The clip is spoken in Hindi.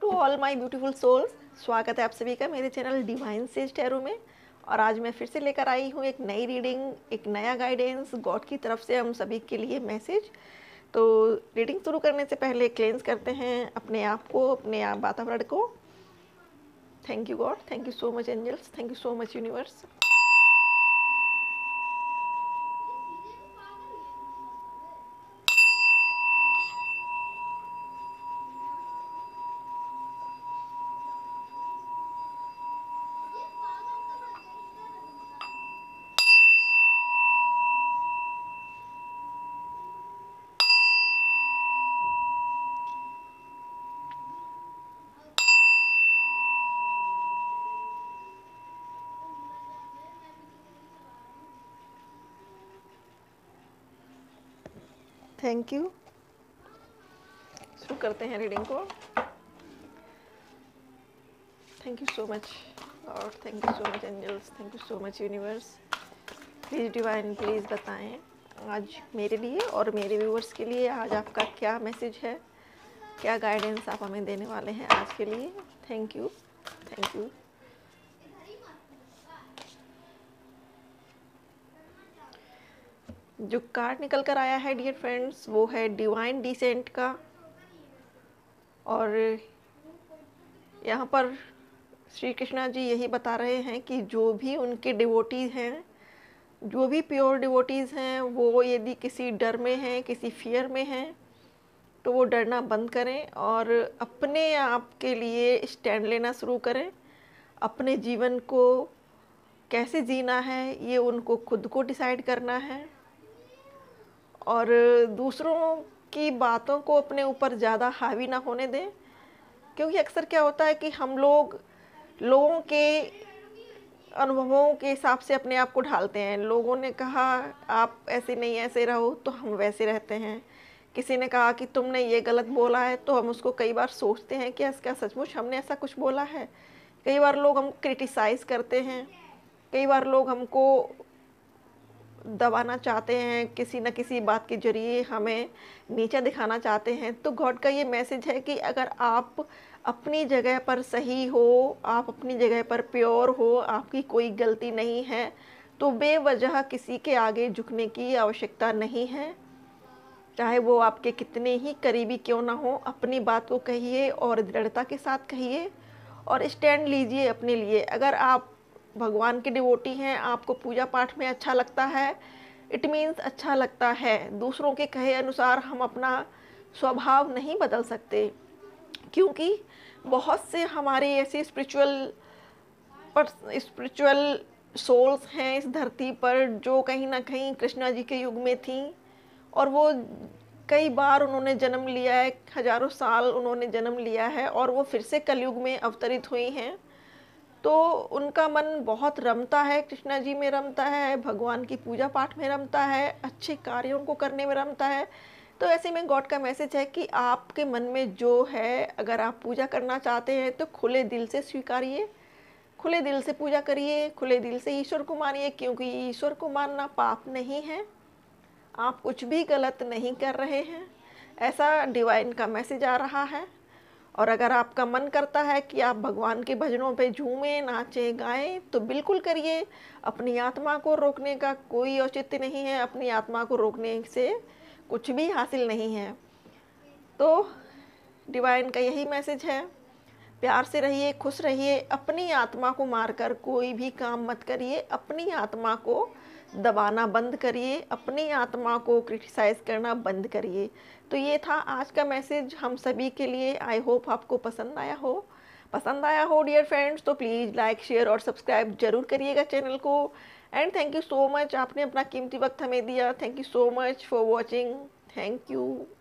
to all my beautiful souls स्वागत है आप सभी का मेरे चैनल डिवाइन सेज टैरो में और आज मैं फिर से लेकर आई हूँ एक नई रीडिंग एक नया गाइडेंस गॉड की तरफ से हम सभी के लिए मैसेज तो रीडिंग शुरू करने से पहले क्लेंस करते हैं अपने आप को अपने वातावरण को thank you God thank you so much angels thank you so much universe thank you शुरू करते हैं रीडिंग को थैंक यू सो मच और thank you so much angels thank you so much universe please divine please बताएं आज मेरे लिए और मेरे व्यूवर्स के लिए आज आपका क्या मैसेज है क्या गाइडेंस आप हमें देने वाले हैं आज के लिए थैंक यू थैंक यू जो कार्ड निकल कर आया है डियर फ्रेंड्स वो है डिवाइन डिसेंट का और यहाँ पर श्री कृष्णा जी यही बता रहे हैं कि जो भी उनके डिवोटीज़ हैं जो भी प्योर डिवोटीज़ हैं वो यदि किसी डर में हैं किसी फियर में हैं तो वो डरना बंद करें और अपने आप के लिए स्टैंड लेना शुरू करें अपने जीवन को कैसे जीना है ये उनको खुद को डिसाइड करना है और दूसरों की बातों को अपने ऊपर ज़्यादा हावी ना होने दें क्योंकि अक्सर क्या होता है कि हम लोग लोगों के अनुभवों के हिसाब से अपने आप को ढालते हैं लोगों ने कहा आप ऐसे नहीं ऐसे रहो तो हम वैसे रहते हैं किसी ने कहा कि तुमने ये गलत बोला है तो हम उसको कई बार सोचते हैं कि इसका सचमुच हमने ऐसा कुछ बोला है कई बार लोग हम क्रिटिसाइज़ करते हैं कई बार लोग हमको दबाना चाहते हैं किसी न किसी बात के जरिए हमें नीचा दिखाना चाहते हैं तो गॉड का ये मैसेज है कि अगर आप अपनी जगह पर सही हो आप अपनी जगह पर प्योर हो आपकी कोई गलती नहीं है तो बेवजह किसी के आगे झुकने की आवश्यकता नहीं है चाहे वो आपके कितने ही करीबी क्यों ना हो अपनी बात को कहिए और दृढ़ता के साथ कहिए और स्टैंड लीजिए अपने लिए अगर आप भगवान के डिवोटी हैं आपको पूजा पाठ में अच्छा लगता है इट मीन्स अच्छा लगता है दूसरों के कहे अनुसार हम अपना स्वभाव नहीं बदल सकते क्योंकि बहुत से हमारे ऐसे स्पिरिचुअल स्पिरिचुअल सोल्स हैं इस धरती पर जो कहीं ना कहीं कृष्णा जी के युग में थी और वो कई बार उन्होंने जन्म लिया है हजारों साल उन्होंने जन्म लिया है और वो फिर से कलयुग में अवतरित हुई हैं तो उनका मन बहुत रमता है कृष्णा जी में रमता है भगवान की पूजा पाठ में रमता है अच्छे कार्यों को करने में रमता है तो ऐसे में गॉड का मैसेज है कि आपके मन में जो है अगर आप पूजा करना चाहते हैं तो खुले दिल से स्वीकारिए खुले दिल से पूजा करिए खुले दिल से ईश्वर को मानिए क्योंकि ईश्वर को मानना पाप नहीं है आप कुछ भी गलत नहीं कर रहे हैं ऐसा डिवाइन का मैसेज आ रहा है और अगर आपका मन करता है कि आप भगवान के भजनों पे झूमें नाचें गाएं तो बिल्कुल करिए अपनी आत्मा को रोकने का कोई औचित्य नहीं है अपनी आत्मा को रोकने से कुछ भी हासिल नहीं है तो डिवाइन का यही मैसेज है प्यार से रहिए खुश रहिए अपनी आत्मा को मारकर कोई भी काम मत करिए अपनी आत्मा को दबाना बंद करिए अपनी आत्मा को क्रिटिसाइज़ करना बंद करिए तो ये था आज का मैसेज हम सभी के लिए आई होप आपको पसंद आया हो पसंद आया हो डियर फ्रेंड्स तो प्लीज़ लाइक शेयर और सब्सक्राइब जरूर करिएगा चैनल को and thank you so much आपने अपना कीमती वक्त हमें दिया thank you so much for watching thank you